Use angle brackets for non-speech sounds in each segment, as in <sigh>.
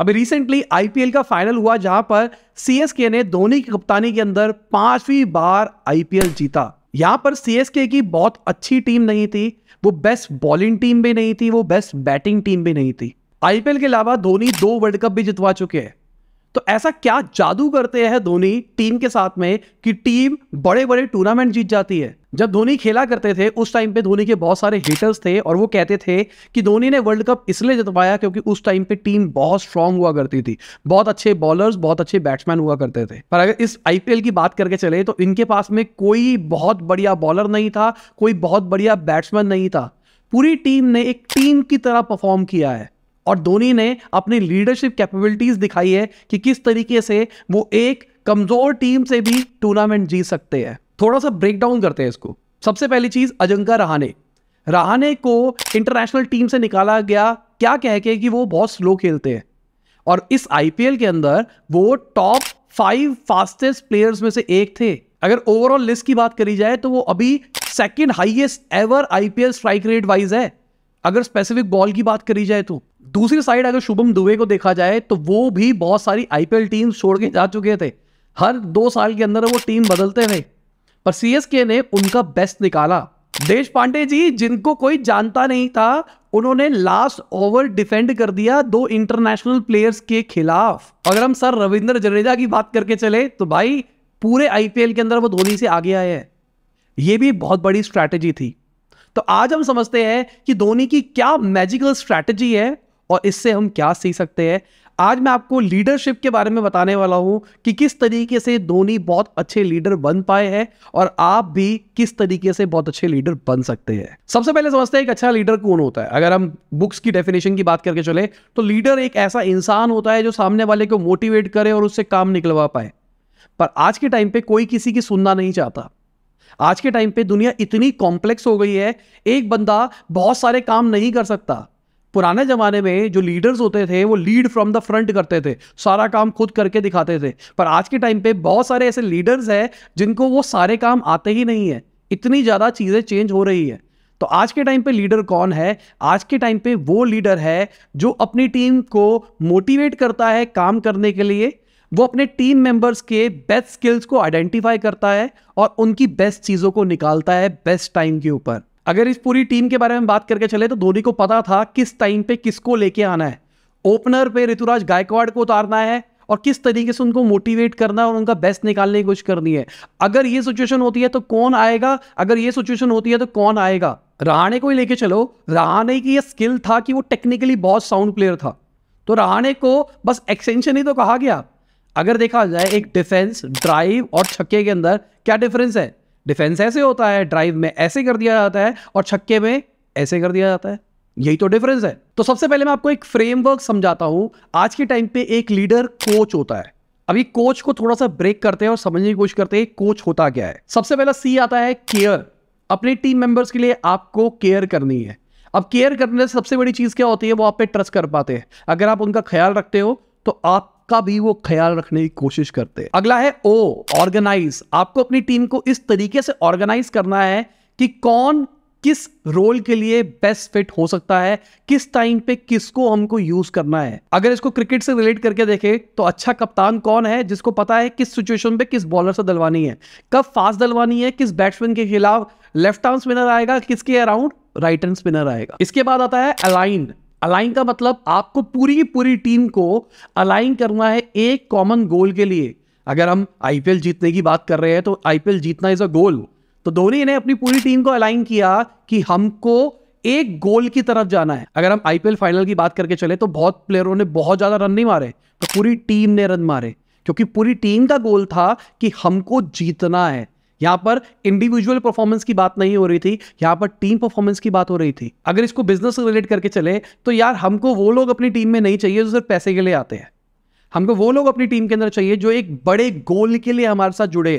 अभी recently IPL का final हुआ जहां पर सीएसके ने धोनी की कप्तानी के अंदर पांचवी बार आईपीएल जीता यहां पर सीएसके की बहुत अच्छी टीम नहीं थी वो बेस्ट बॉलिंग टीम भी नहीं थी वो बेस्ट बैटिंग टीम भी नहीं थी आईपीएल के अलावा धोनी दो वर्ल्ड कप भी जितवा चुके हैं तो ऐसा क्या जादू करते हैं धोनी टीम के साथ में कि टीम बड़े बड़े टूर्नामेंट जीत जाती है जब धोनी खेला करते थे उस टाइम पे धोनी के बहुत सारे हिटर्स थे और वो कहते थे कि धोनी ने वर्ल्ड कप इसलिए जितवाया क्योंकि उस टाइम पे टीम बहुत स्ट्रांग हुआ करती थी बहुत अच्छे बॉलर्स बहुत अच्छे बैट्समैन हुआ करते थे पर अगर इस आईपीएल की बात करके चले तो इनके पास में कोई बहुत बढ़िया बॉलर नहीं था कोई बहुत बढ़िया बैट्समैन नहीं था पूरी टीम ने एक टीम की तरह परफॉर्म किया है और धोनी ने अपनी लीडरशिप कैपेबिलिटीज दिखाई है कि किस तरीके से वो एक कमजोर टीम से भी टूर्नामेंट जीत सकते हैं थोड़ा सा ब्रेक डाउन करते हैं इसको सबसे पहली चीज अजंका रहाने रहाने को इंटरनेशनल टीम से निकाला गया क्या कह के कि वो बहुत स्लो खेलते हैं और इस आईपीएल के अंदर वो टॉप फाइव फास्टेस्ट प्लेयर्स में से एक थे अगर ओवरऑल लिस्ट की बात करी जाए तो वो अभी second highest ever IPL strike rate wise है अगर स्पेसिफिक बॉल की बात करी जाए तो दूसरी साइड अगर शुभम दुबे को देखा जाए तो वो भी बहुत सारी आईपीएल टीम छोड़ के जा चुके थे हर दो साल के अंदर वो टीम बदलते रहे पर सीएसके ने उनका बेस्ट निकाला देश पांडे जी जिनको कोई जानता नहीं था उन्होंने लास्ट ओवर डिफेंड कर दिया दो इंटरनेशनल प्लेयर्स के खिलाफ अगर हम सर रविंद्र जडेजा की बात करके चले तो भाई पूरे आईपीएल के अंदर वो धोनी से आगे आए हैं ये भी बहुत बड़ी स्ट्रैटेजी थी तो आज हम समझते हैं कि धोनी की क्या मैजिकल स्ट्रैटेजी है और इससे हम क्या सीख सकते हैं आज मैं आपको लीडरशिप के बारे में बताने वाला हूं कि किस तरीके से धोनी बहुत अच्छे लीडर बन पाए हैं और आप भी किस तरीके से बहुत अच्छे लीडर बन सकते हैं सबसे पहले समझते हैं एक अच्छा लीडर कौन होता है अगर हम बुक्स की डेफिनेशन की बात करके चले तो लीडर एक ऐसा इंसान होता है जो सामने वाले को मोटिवेट करे और उससे काम निकलवा पाए पर आज के टाइम पे कोई किसी की सुनना नहीं चाहता आज के टाइम पे दुनिया इतनी कॉम्प्लेक्स हो गई है एक बंदा बहुत सारे काम नहीं कर सकता पुराने ज़माने में जो लीडर्स होते थे वो लीड फ्रॉम द फ्रंट करते थे सारा काम खुद करके दिखाते थे पर आज के टाइम पे बहुत सारे ऐसे लीडर्स हैं जिनको वो सारे काम आते ही नहीं है इतनी ज़्यादा चीज़ें चेंज हो रही है तो आज के टाइम पे लीडर कौन है आज के टाइम पे वो लीडर है जो अपनी टीम को मोटिवेट करता है काम करने के लिए वो अपने टीम मेंबर्स के बेस्ट स्किल्स को आइडेंटिफाई करता है और उनकी बेस्ट चीज़ों को निकालता है बेस्ट टाइम के ऊपर अगर इस पूरी टीम के बारे में बात करके चले तो धोनी को पता था किस टाइम पे किसको लेके आना है ओपनर पे ऋतुराज गायकवाड़ को उतारना है और किस तरीके से उनको मोटिवेट करना है और उनका बेस्ट निकालने की कोशिश करनी है अगर ये सिचुएशन होती है तो कौन आएगा अगर ये सिचुएशन होती है तो कौन आएगा रहाणे को ही लेके चलो रहाणे की यह स्किल था कि वो टेक्निकली बहुत साउंड प्लेयर था तो रहाणे को बस एक्सटेंशन ही तो कहा गया अगर देखा जाए एक डिफेंस ड्राइव और छक्के के अंदर क्या डिफरेंस है डिफेंस ऐसे होता है ड्राइव में ऐसे कर दिया जाता है और छक्के में ऐसे कर दिया जाता है यही तो डिफरेंस है तो सबसे पहले मैं आपको एक फ्रेमवर्क समझाता हूं आज के टाइम पे एक लीडर कोच होता है अभी कोच को थोड़ा सा ब्रेक करते हैं और समझने की कोशिश करते हैं कोच होता क्या है सबसे पहला सी आता है केयर अपने टीम मेंबर्स के लिए आपको केयर करनी है अब केयर करने से सबसे बड़ी चीज़ क्या होती है वो आप पे ट्रस्ट कर पाते हैं अगर आप उनका ख्याल रखते हो तो आप का भी वो ख्याल रखने की कोशिश करते हैं अगला है ओ ऑर्गेनाइज आपको अपनी टीम को इस तरीके से ऑर्गेनाइज करना है कि कौन किस रोल के लिए बेस्ट फिट हो सकता है किस टाइम पे किसको हमको यूज करना है अगर इसको क्रिकेट से रिलेट करके देखें तो अच्छा कप्तान कौन है जिसको पता है किस सिचुएशन पे किस बॉलर से दलवानी है कब फास्ट दलवानी है किस बैट्समैन के खिलाफ लेफ्ट आर्म स्पिनर आएगा किसके अराउंड राइट हैंड स्पिनर आएगा इसके बाद आता है अलाइंड अलाइन का मतलब आपको पूरी पूरी टीम को अलाइन करना है एक कॉमन गोल के लिए अगर हम आईपीएल जीतने की बात कर रहे हैं तो आईपीएल जीतना इज अ गोल तो धोनी ने अपनी पूरी टीम को अलाइन किया कि हमको एक गोल की तरफ जाना है अगर हम आईपीएल फाइनल की बात करके चले तो बहुत प्लेयरों ने बहुत ज्यादा रन नहीं मारे तो पूरी टीम ने रन मारे क्योंकि पूरी टीम का गोल था कि हमको जीतना है यहां पर इंडिविजुअल परफॉर्मेंस की बात नहीं हो रही थी यहां पर टीम परफॉर्मेंस की बात हो रही थी अगर इसको बिजनेस रिलेट करके चले तो यार हमको वो लोग अपनी टीम में नहीं चाहिए जो सिर्फ पैसे के लिए आते हैं हमको वो लोग अपनी टीम के अंदर चाहिए जो एक बड़े गोल के लिए हमारे साथ जुड़े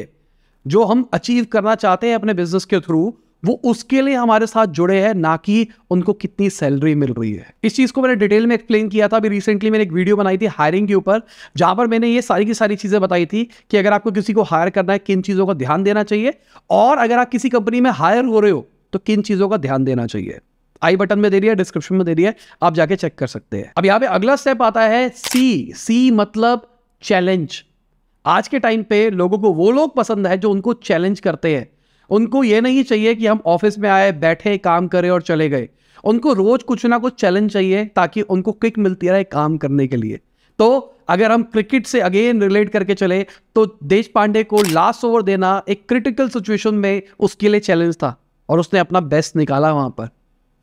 जो हम अचीव करना चाहते हैं अपने बिजनेस के थ्रू वो उसके लिए हमारे साथ जुड़े हैं ना कि उनको कितनी सैलरी मिल रही है इस चीज़ को मैंने डिटेल में एक्सप्लेन किया था अभी रिसेंटली मैंने एक वीडियो बनाई थी हायरिंग के ऊपर जहाँ पर मैंने ये सारी की सारी चीज़ें बताई थी कि अगर आपको किसी को हायर करना है किन चीज़ों का ध्यान देना चाहिए और अगर आप किसी कंपनी में हायर हो रहे हो तो किन चीज़ों का ध्यान देना चाहिए आई बटन में दे रही है डिस्क्रिप्शन में दे रही है आप जाके चेक कर सकते हैं अब यहाँ पे अगला स्टेप आता है सी सी मतलब चैलेंज आज के टाइम पे लोगों को वो लोग पसंद है जो उनको चैलेंज करते हैं उनको ये नहीं चाहिए कि हम ऑफिस में आए बैठे काम करें और चले गए उनको रोज कुछ ना कुछ चैलेंज चाहिए ताकि उनको क्विक मिलती रहे काम करने के लिए तो अगर हम क्रिकेट से अगेन रिलेट करके चले तो देश पांडे को लास्ट ओवर देना एक क्रिटिकल सिचुएशन में उसके लिए चैलेंज था और उसने अपना बेस्ट निकाला वहां पर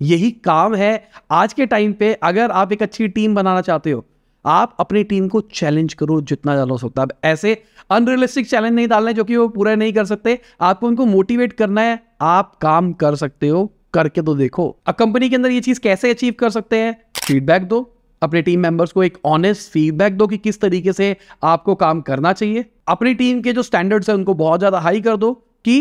यही काम है आज के टाइम पे अगर आप एक अच्छी टीम बनाना चाहते हो आप अपनी टीम को चैलेंज करो जितना ज़्यादा हो सकता है ऐसे अनरियलिस्टिक चैलेंज नहीं डालने जो कि वो पूरा नहीं कर सकते आपको उनको मोटिवेट करना है आप काम कर सकते हो करके तो देखो कंपनी के अंदर ये चीज़ कैसे अचीव कर सकते हैं फीडबैक दो अपने टीम मेंबर्स को एक ऑनेस्ट फीडबैक दो कि किस तरीके से आपको काम करना चाहिए अपनी टीम के जो स्टैंडर्ड्स है उनको बहुत ज़्यादा हाई कर दो कि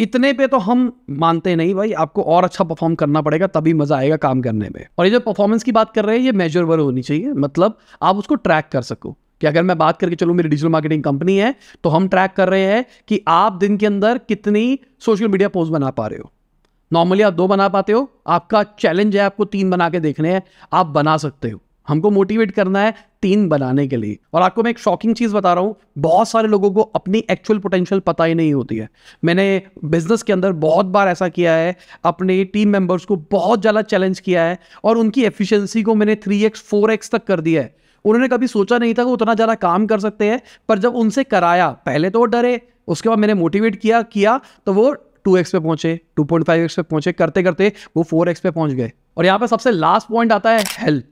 इतने पे तो हम मानते नहीं भाई आपको और अच्छा परफॉर्म करना पड़ेगा तभी मजा आएगा काम करने में और ये जो परफॉर्मेंस की बात कर रहे हैं ये मेजरेबल होनी चाहिए मतलब आप उसको ट्रैक कर सको कि अगर मैं बात करके चलूँ मेरी डिजिटल मार्केटिंग कंपनी है तो हम ट्रैक कर रहे हैं कि आप दिन के अंदर कितनी सोशल मीडिया पोस्ट बना पा रहे हो नॉर्मली आप दो बना पाते हो आपका चैलेंज है आपको तीन बना के देखने हैं आप बना सकते हो हमको मोटिवेट करना है तीन बनाने के लिए और आपको मैं एक शॉकिंग चीज़ बता रहा हूँ बहुत सारे लोगों को अपनी एक्चुअल पोटेंशियल पता ही नहीं होती है मैंने बिजनेस के अंदर बहुत बार ऐसा किया है अपने टीम मेंबर्स को बहुत ज़्यादा चैलेंज किया है और उनकी एफिशिएंसी को मैंने थ्री एक्स फोर एक्स तक कर दिया है उन्होंने कभी सोचा नहीं था कि उतना ज़्यादा काम कर सकते हैं पर जब उनसे कराया पहले तो वो डरे उसके बाद मैंने मोटिवेट किया किया तो वो टू एक्स पे पहुंचे टू पॉइंट फाइव एक्स पे पहुंचे करते करते वो फोर एक्स पे पहुंच गए और यहाँ पे सबसे लास्ट पॉइंट आता है हेल्थ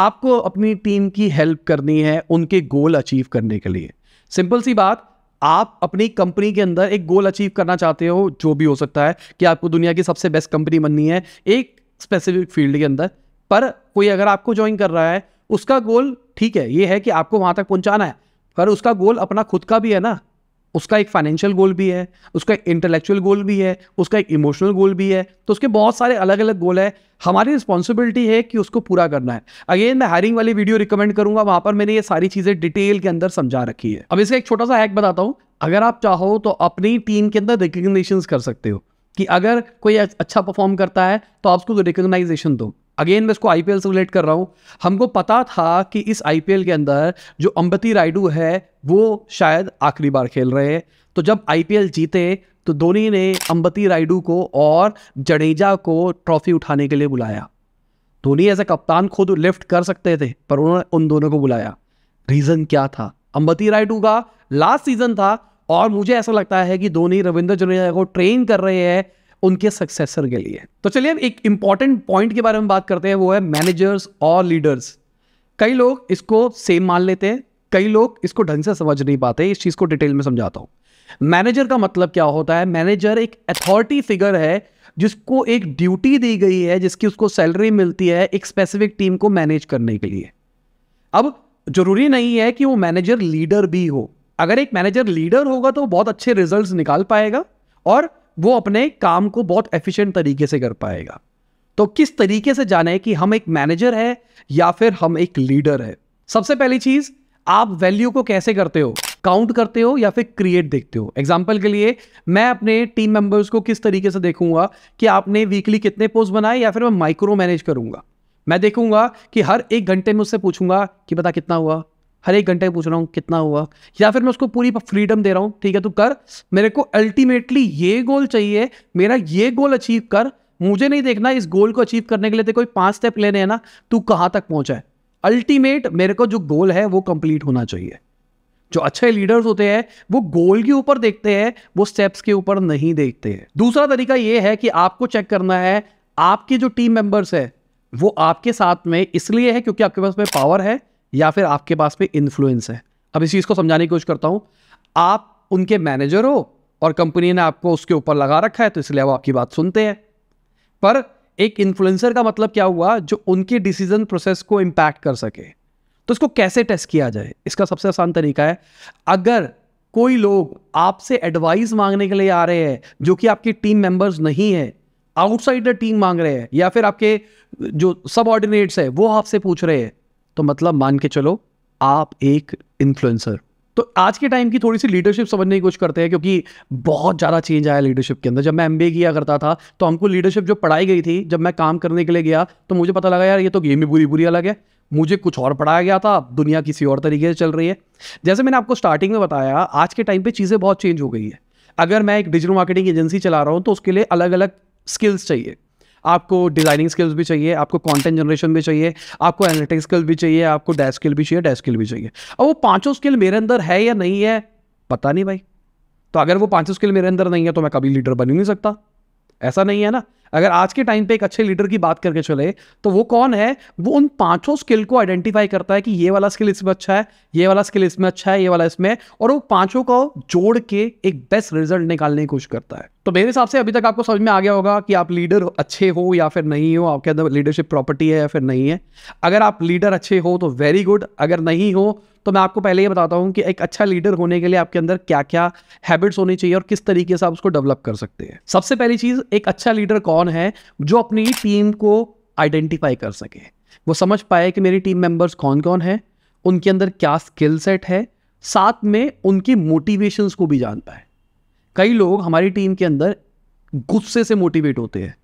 आपको अपनी टीम की हेल्प करनी है उनके गोल अचीव करने के लिए सिंपल सी बात आप अपनी कंपनी के अंदर एक गोल अचीव करना चाहते हो जो भी हो सकता है कि आपको दुनिया की सबसे बेस्ट कंपनी बननी है एक स्पेसिफिक फील्ड के अंदर पर कोई अगर आपको ज्वाइन कर रहा है उसका गोल ठीक है ये है कि आपको वहाँ तक पहुँचाना है पर उसका गोल अपना खुद का भी है ना उसका एक फाइनेंशियल गोल भी है उसका एक इंटेलेक्चुअल गोल भी है उसका एक इमोशनल गोल भी है तो उसके बहुत सारे अलग अलग गोल है हमारी रिस्पॉन्सिबिलिटी है कि उसको पूरा करना है अगेन मैं हायरिंग वाली वीडियो रिकमेंड करूंगा वहां पर मैंने ये सारी चीज़ें डिटेल के अंदर समझा रखी है अब इसका एक छोटा सा हैक बताता हूँ अगर आप चाहो तो अपनी टीम के अंदर रिकग्निशन कर सकते हो कि अगर कोई अच्छा परफॉर्म करता है तो आप उसको रिकोगनाइजेशन दो अगेन मैं इसको आईपीएल से रिलेट कर रहा हूं हमको पता था कि इस आईपीएल के अंदर जो अंबती रायडू है वो शायद आखिरी बार खेल रहे हैं तो जब आईपीएल जीते तो धोनी ने अंबती रायडू को और जडेजा को ट्रॉफी उठाने के लिए बुलाया धोनी एज ए कप्तान खुद लिफ्ट कर सकते थे पर उन्होंने उन दोनों को बुलाया रीज़न क्या था अंबती रायडू का लास्ट सीजन था और मुझे ऐसा लगता है कि धोनी रविंद्र जडेजा को ट्रेन कर रहे हैं उनके सक्सेसर के लिए तो चलिए अब एक इंपॉर्टेंट पॉइंट के बारे में बात करते हैं वो है मैनेजर्स और लीडर्स कई लोग इसको सेम मान लेते हैं कई लोग इसको ढंग से समझ नहीं पाते इस चीज़ को डिटेल में समझाता हूं मैनेजर का मतलब क्या होता है मैनेजर एक अथॉरिटी फिगर है जिसको एक ड्यूटी दी गई है जिसकी उसको सैलरी मिलती है एक स्पेसिफिक टीम को मैनेज करने के लिए अब जरूरी नहीं है कि वो मैनेजर लीडर भी हो अगर एक मैनेजर लीडर होगा तो बहुत अच्छे रिजल्ट्स निकाल पाएगा और वो अपने काम को बहुत एफिशिएंट तरीके से कर पाएगा तो किस तरीके से जाने कि हम एक मैनेजर है या फिर हम एक लीडर है सबसे पहली चीज आप वैल्यू को कैसे करते हो काउंट करते हो या फिर क्रिएट देखते हो एग्जाम्पल के लिए मैं अपने टीम मेंबर्स को किस तरीके से देखूंगा कि आपने वीकली कितने पोस्ट बनाए या फिर मैं माइक्रो मैनेज करूंगा मैं देखूंगा कि हर एक घंटे में उससे पूछूंगा कि बता कितना हुआ हर एक घंटे पूछ रहा हूँ कितना हुआ या फिर मैं उसको पूरी फ्रीडम दे रहा हूँ ठीक है तू कर मेरे को अल्टीमेटली ये गोल चाहिए मेरा ये गोल अचीव कर मुझे नहीं देखना इस गोल को अचीव करने के लिए तो कोई पाँच स्टेप लेने हैं ना तू कहाँ तक पहुँचा है अल्टीमेट मेरे को जो गोल है वो कंप्लीट होना चाहिए जो अच्छे लीडर्स होते हैं वो गोल के ऊपर देखते हैं वो स्टेप्स के ऊपर नहीं देखते हैं दूसरा तरीका ये है कि आपको चेक करना है आपके जो टीम मेंबर्स है वो आपके साथ में इसलिए है क्योंकि आपके पास में पावर है या फिर आपके पास में इन्फ्लुएंस है अब इस चीज़ को समझाने की कोशिश करता हूँ आप उनके मैनेजर हो और कंपनी ने आपको उसके ऊपर लगा रखा है तो इसलिए वो आपकी बात सुनते हैं पर एक इन्फ्लुएंसर का मतलब क्या हुआ जो उनके डिसीजन प्रोसेस को इम्पैक्ट कर सके तो इसको कैसे टेस्ट किया जाए इसका सबसे आसान तरीका है अगर कोई लोग आपसे एडवाइस मांगने के लिए आ रहे हैं जो कि आपकी टीम मेंबर्स नहीं है आउटसाइड द टीम मांग रहे हैं या फिर आपके जो सब ऑर्डिनेट्स है वो आपसे पूछ रहे हैं तो मतलब मान के चलो आप एक इन्फ्लुएंसर तो आज के टाइम की थोड़ी सी लीडरशिप समझने की कोशिश करते हैं क्योंकि बहुत ज़्यादा चेंज आया लीडरशिप के अंदर जब मैं एम किया करता था तो हमको लीडरशिप जो पढ़ाई गई थी जब मैं काम करने के लिए गया तो मुझे पता लगा यार ये तो गेम ही बुरी बुरी अलग है मुझे कुछ और पढ़ाया गया था दुनिया किसी और तरीके से चल रही है जैसे मैंने आपको स्टार्टिंग में बताया आज के टाइम पर चीज़ें बहुत चेंज हो गई है अगर मैं एक डिजिटल मार्केटिंग एजेंसी चला रहा हूँ तो उसके लिए अलग अलग स्किल्स चाहिए आपको डिज़ाइनिंग स्किल्स भी चाहिए आपको कंटेंट जनरेशन भी चाहिए आपको एनालिटिक्स स्किल भी चाहिए आपको डैश स्किल भी चाहिए डैश स्किल भी चाहिए अब वो पाँचों स्किल मेरे अंदर है या नहीं है पता नहीं भाई तो अगर वो पाँचों स्किल मेरे अंदर नहीं है तो मैं कभी लीडर बन ही नहीं सकता ऐसा नहीं है ना अगर आज के टाइम पे एक अच्छे लीडर की बात करके चले तो वो कौन है वो उन पांचों स्किल को आइडेंटिफाई करता है कि ये वाला स्किल इसमें अच्छा है ये वाला स्किल इसमें अच्छा है ये वाला इसमें और वो पांचों को जोड़ के एक बेस्ट रिजल्ट निकालने की कोशिश करता है तो मेरे हिसाब से अभी तक आपको समझ में आ गया होगा कि आप लीडर अच्छे हो या फिर नहीं हो आपके अंदर लीडरशिप प्रॉपर्टी है या फिर नहीं है अगर आप लीडर अच्छे हो तो वेरी गुड अगर नहीं हो तो मैं आपको पहले ये बताता हूँ कि एक अच्छा लीडर होने के लिए आपके अंदर क्या क्या हैबिट्स होनी चाहिए और किस तरीके से आप उसको डेवलप कर सकते हैं सबसे पहली चीज़ एक अच्छा लीडर कौन कौन है जो अपनी टीम को आइडेंटिफाई कर सके वो समझ पाए कि मेरी टीम मेंबर्स कौन कौन है उनके अंदर क्या स्किल सेट है साथ में उनकी मोटिवेशंस को भी जान पाए कई लोग हमारी टीम के अंदर गुस्से से मोटिवेट होते हैं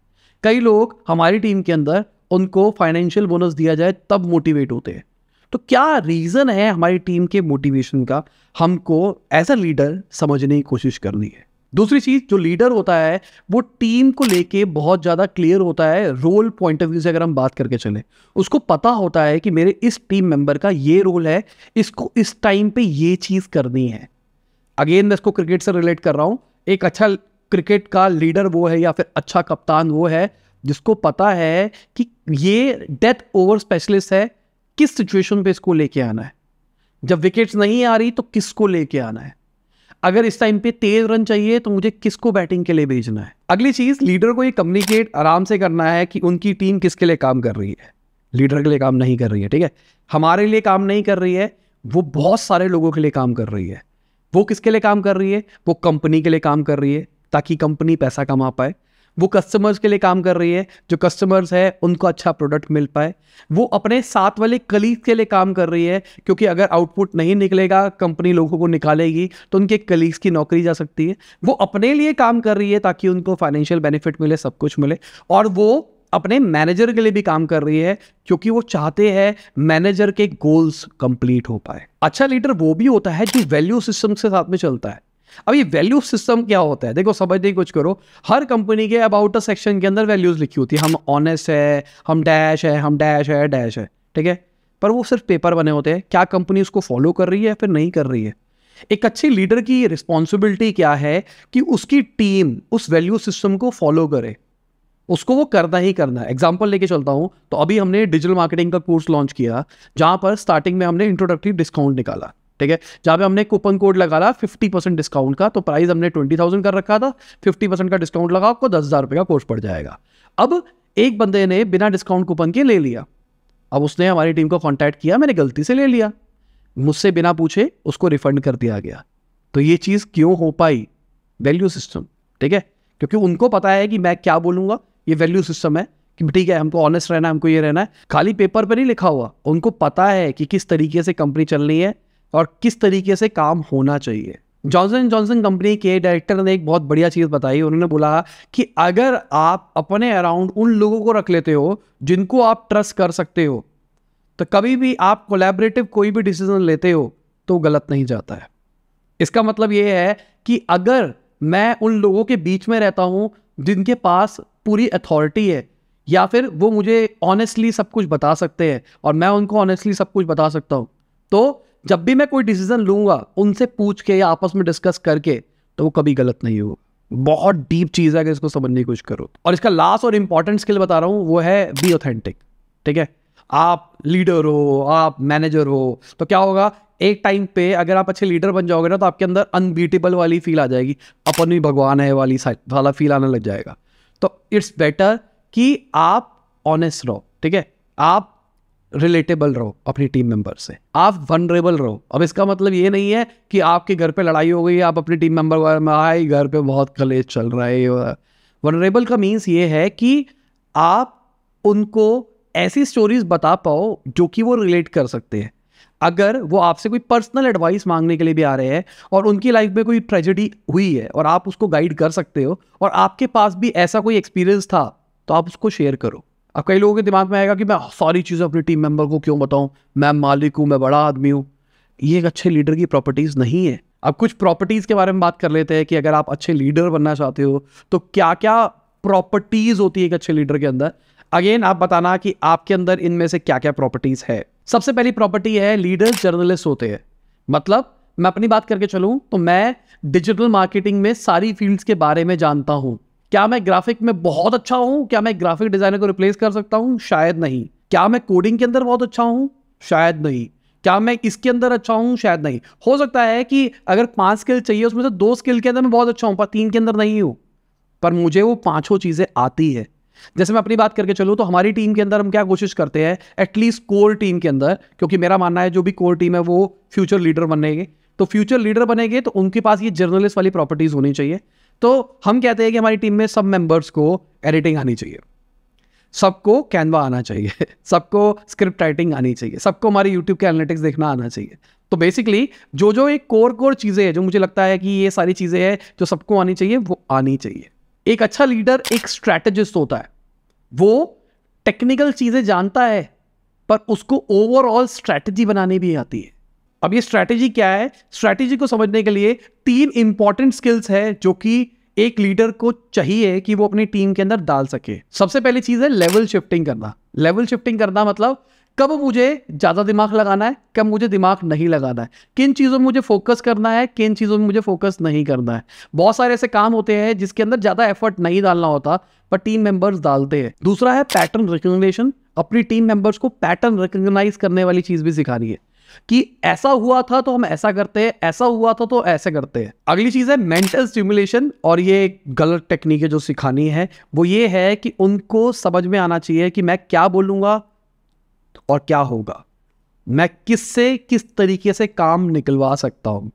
कई लोग हमारी टीम के अंदर उनको फाइनेंशियल बोनस दिया जाए तब मोटिवेट होते हैं तो क्या रीज़न है हमारी टीम के मोटिवेशन का हमको एज अ लीडर समझने की कोशिश करनी है दूसरी चीज जो लीडर होता है वो टीम को लेके बहुत ज़्यादा क्लियर होता है रोल पॉइंट ऑफ व्यू से अगर हम बात करके चले उसको पता होता है कि मेरे इस टीम मेंबर का ये रोल है इसको इस टाइम पे ये चीज़ करनी है अगेन मैं इसको क्रिकेट से रिलेट कर रहा हूँ एक अच्छा क्रिकेट का लीडर वो है या फिर अच्छा कप्तान वो है जिसको पता है कि ये डेथ ओवर स्पेशलिस्ट है किस सिचुएशन पे इसको लेके आना है जब विकेट्स नहीं आ रही तो किसको लेके आना है अगर इस टाइम पे तेज रन चाहिए तो मुझे किसको बैटिंग के लिए भेजना है अगली चीज लीडर को ये कम्युनिकेट आराम से करना है कि उनकी टीम किसके लिए काम कर रही है लीडर के लिए काम नहीं कर रही है ठीक है हमारे लिए काम नहीं कर रही है वो बहुत सारे लोगों के लिए काम कर रही है वो किसके लिए काम कर रही है वो कंपनी के लिए काम कर रही है ताकि कंपनी पैसा कमा पाए वो कस्टमर्स के लिए काम कर रही है जो कस्टमर्स है उनको अच्छा प्रोडक्ट मिल पाए वो अपने साथ वाले कलीग के लिए काम कर रही है क्योंकि अगर आउटपुट नहीं निकलेगा कंपनी लोगों को निकालेगी तो उनके कलीग्स की नौकरी जा सकती है वो अपने लिए काम कर रही है ताकि उनको फाइनेंशियल बेनिफिट मिले सब कुछ मिले और वो अपने मैनेजर के लिए भी काम कर रही है क्योंकि वो चाहते हैं मैनेजर के गोल्स कंप्लीट हो पाए अच्छा लीडर वो भी होता है जो वैल्यू सिस्टम के साथ में चलता है अब ये वैल्यू सिस्टम क्या होता है देखो समझने कुछ करो हर कंपनी के अबाउट अ सेक्शन के अंदर वैल्यूज लिखी होती है हम ऑनेस्ट है हम डैश है हम डैश है डैश है ठीक है पर वो सिर्फ पेपर बने होते हैं क्या कंपनी उसको फॉलो कर रही है फिर नहीं कर रही है एक अच्छे लीडर की रिस्पॉन्सिबिलिटी क्या है कि उसकी टीम उस वैल्यू सिस्टम को फॉलो करे उसको वो करना ही करना है एग्जाम्पल लेके चलता हूँ तो अभी हमने डिजिटल मार्केटिंग का कोर्स लॉन्च किया जहाँ पर स्टार्टिंग में हमने इंट्रोडक्टरी डिस्काउंट निकाला ठीक है जहाँ पे हमने कूपन कोड लगा रहा फिफ्टी परसेंट डिस्काउंट का तो प्राइस हमने ट्वेंटी थाउजेंड कर रखा था फिफ्टी परसेंट का डिस्काउंट लगा आपको दस हज़ार रुपये का कोर्स पड़ जाएगा अब एक बंदे ने बिना डिस्काउंट कूपन के ले लिया अब उसने हमारी टीम को कॉन्टैक्ट किया मैंने गलती से ले लिया मुझसे बिना पूछे उसको रिफंड कर दिया गया तो ये चीज़ क्यों हो पाई वैल्यू सिस्टम ठीक है क्योंकि उनको पता है कि मैं क्या बोलूँगा ये वैल्यू सिस्टम है कि ठीक है हमको ऑनेस्ट रहना है हमको ये रहना है खाली पेपर पर नहीं लिखा हुआ उनको पता है कि किस तरीके से कंपनी चल रही है और किस तरीके से काम होना चाहिए जॉनसन एंड जॉनसन कंपनी के डायरेक्टर ने एक बहुत बढ़िया चीज़ बताई उन्होंने बोला कि अगर आप अपने अराउंड उन लोगों को रख लेते हो जिनको आप ट्रस्ट कर सकते हो तो कभी भी आप कोलेबरेटिव कोई भी डिसीजन लेते हो तो गलत नहीं जाता है इसका मतलब ये है कि अगर मैं उन लोगों के बीच में रहता हूँ जिनके पास पूरी अथॉरिटी है या फिर वो मुझे ऑनेस्टली सब कुछ बता सकते हैं और मैं उनको ऑनेस्टली सब कुछ बता सकता हूँ तो जब भी मैं कोई डिसीजन लूंगा उनसे पूछ के या आपस में डिस्कस करके तो वो कभी गलत नहीं होगा बहुत डीप चीज़ है अगर इसको समझने की कोशिश करो और इसका लास्ट और इंपॉर्टेंट स्किल बता रहा हूँ वो है बी ऑथेंटिक ठीक है आप लीडर हो आप मैनेजर हो तो क्या होगा एक टाइम पे अगर आप अच्छे लीडर बन जाओगे ना तो आपके अंदर अनबीटेबल वाली फील आ जाएगी अपन भी भगवान है वाली वाला फील आने लग जाएगा तो इट्स बेटर कि आप ऑनेस्ट रहो ठीक है आप रिलेटेबल रहो अपनी टीम मेंबर से आप वनरेबल रहो अब इसका मतलब ये नहीं है कि आपके घर पे लड़ाई हो गई आप अपनी टीम मेंबर में आए घर पे बहुत कलेज चल रहा है वनरेबल का मीन्स ये है कि आप उनको ऐसी स्टोरीज बता पाओ जो कि वो रिलेट कर सकते हैं अगर वो आपसे कोई पर्सनल एडवाइस मांगने के लिए भी आ रहे हैं और उनकी लाइफ में कोई ट्रेजेडी हुई है और आप उसको गाइड कर सकते हो और आपके पास भी ऐसा कोई एक्सपीरियंस था तो आप उसको शेयर करो अब कई लोगों के दिमाग में आएगा कि मैं सारी चीज़ें अपने टीम मेंबर को क्यों बताऊं मैं मालिक हूं मैं बड़ा आदमी हूं ये एक अच्छे लीडर की प्रॉपर्टीज़ नहीं है अब कुछ प्रॉपर्टीज़ के बारे में बात कर लेते हैं कि अगर आप अच्छे लीडर बनना चाहते हो तो क्या क्या प्रॉपर्टीज़ होती है एक अच्छे लीडर के अंदर अगेन आप बताना कि आपके अंदर इनमें से क्या क्या प्रॉपर्टीज़ है सबसे पहली प्रॉपर्टी है लीडर जर्नलिस्ट होते हैं मतलब मैं अपनी बात करके चलूँ तो मैं डिजिटल मार्केटिंग में सारी फील्ड्स के बारे में जानता हूँ क्या मैं ग्राफिक में बहुत अच्छा हूँ क्या मैं ग्राफिक डिज़ाइनर को रिप्लेस कर सकता हूँ शायद नहीं क्या मैं कोडिंग के अंदर बहुत अच्छा हूँ शायद नहीं क्या मैं इसके अंदर अच्छा हूं शायद नहीं हो सकता है कि अगर पांच स्किल चाहिए उसमें से दो स्किल के अंदर मैं बहुत अच्छा हूँ पर तीन के अंदर नहीं हूँ पर मुझे वो पाँचों चीज़ें आती है जैसे मैं अपनी बात करके चलूँ तो हमारी टीम के अंदर हम क्या कोशिश करते हैं एटलीस्ट कोर टीम के अंदर क्योंकि मेरा मानना है जो भी कोर टीम है वो फ्यूचर लीडर बनेंगे तो फ्यूचर लीडर बनेंगे तो उनके पास ये जर्नलिस्ट वाली प्रॉपर्टीज़ होनी चाहिए तो हम कहते हैं कि हमारी टीम में सब मेंबर्स को एडिटिंग आनी चाहिए सबको कैनवा आना चाहिए <laughs> सबको स्क्रिप्ट राइटिंग आनी चाहिए सबको हमारे यूट्यूब के एनालिटिक्स देखना आना चाहिए तो बेसिकली जो जो एक कोर कोर चीज़ें हैं जो मुझे लगता है कि ये सारी चीज़ें हैं जो सबको आनी चाहिए वो आनी चाहिए एक अच्छा लीडर एक स्ट्रैटेजिस्ट होता है वो टेक्निकल चीज़ें जानता है पर उसको ओवरऑल स्ट्रैटेजी बनानी भी आती है अब ये स्ट्रैटेजी क्या है स्ट्रैटेजी को समझने के लिए तीन इंपॉर्टेंट स्किल्स है जो कि एक लीडर को चाहिए कि वो अपनी टीम के अंदर डाल सके सबसे पहली चीज है लेवल शिफ्टिंग करना लेवल शिफ्टिंग करना मतलब कब मुझे ज़्यादा दिमाग लगाना है कब मुझे दिमाग नहीं लगाना है किन चीज़ों में मुझे फोकस करना है किन चीज़ों में मुझे फोकस नहीं करना है बहुत सारे ऐसे काम होते हैं जिसके अंदर ज़्यादा एफर्ट नहीं डालना होता पर टीम मेंबर्स डालते हैं दूसरा है पैटर्न रिकग्निशन अपनी टीम मेंबर्स को पैटर्न रिकोगनाइज करने वाली चीज़ भी सिखानी है कि ऐसा हुआ था तो हम ऐसा करते हैं ऐसा हुआ था तो ऐसे करते हैं अगली चीज़ है मेंटल स्टिमुलेशन और ये एक गलत टेक्निक है जो सिखानी है वो ये है कि उनको समझ में आना चाहिए कि मैं क्या बोलूंगा और क्या होगा मैं किससे किस तरीके से काम निकलवा सकता हूं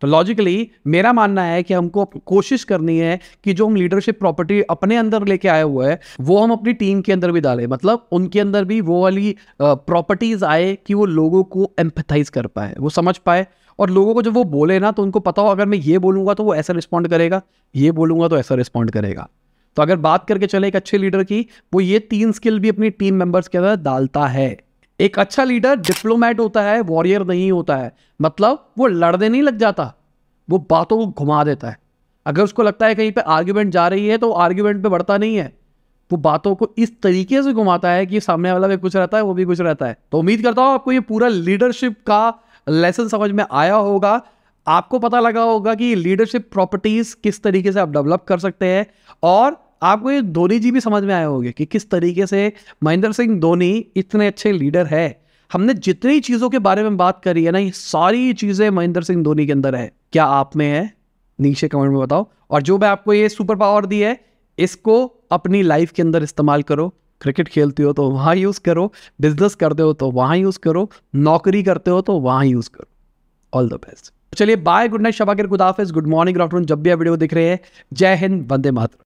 तो लॉजिकली मेरा मानना है कि हमको कोशिश करनी है कि जो हम लीडरशिप प्रॉपर्टी अपने अंदर लेके आए हुए हैं वो हम अपनी टीम के अंदर भी डालें मतलब उनके अंदर भी वो वाली प्रॉपर्टीज आए कि वो लोगों को एम्पथाइज कर पाए वो समझ पाए और लोगों को जब वो बोले ना तो उनको पता हो अगर मैं ये बोलूँगा तो वो ऐसा रिस्पॉन्ड करेगा ये बोलूँगा तो ऐसा रिस्पॉन्ड करेगा तो अगर बात करके चले एक अच्छे लीडर की वो ये तीन स्किल भी अपनी टीम मेंबर्स के अंदर डालता है एक अच्छा लीडर डिप्लोमेट होता है वॉरियर नहीं होता है मतलब वो लड़ने नहीं लग जाता वो बातों को घुमा देता है अगर उसको लगता है कहीं पे आर्ग्यूमेंट जा रही है तो आर्ग्यूमेंट पे बढ़ता नहीं है वो बातों को इस तरीके से घुमाता है कि सामने वाला भी कुछ रहता है वो भी कुछ रहता है तो उम्मीद करता हूँ आपको ये पूरा लीडरशिप का लेसन समझ में आया होगा आपको पता लगा होगा कि लीडरशिप प्रॉपर्टीज किस तरीके से आप डेवलप कर सकते हैं और आपको ये धोनी जी भी समझ में आए होंगे कि किस तरीके से महेंद्र सिंह धोनी इतने अच्छे लीडर है हमने जितनी चीज़ों के बारे में बात करी है ना ये सारी चीज़ें महेंद्र सिंह धोनी के अंदर है क्या आप में है नीचे कमेंट में बताओ और जो मैं आपको ये सुपर पावर दी है इसको अपनी लाइफ के अंदर इस्तेमाल करो क्रिकेट खेलते हो तो वहां यूज़ करो बिजनेस करते हो तो वहां यूज़ करो नौकरी करते हो तो वहां यूज़ करो ऑल द बेस्ट चलिए bye good night good office good morning good afternoon जब भी आप वीडियो दिख रहे हैं जय हिंद वंदे मातरम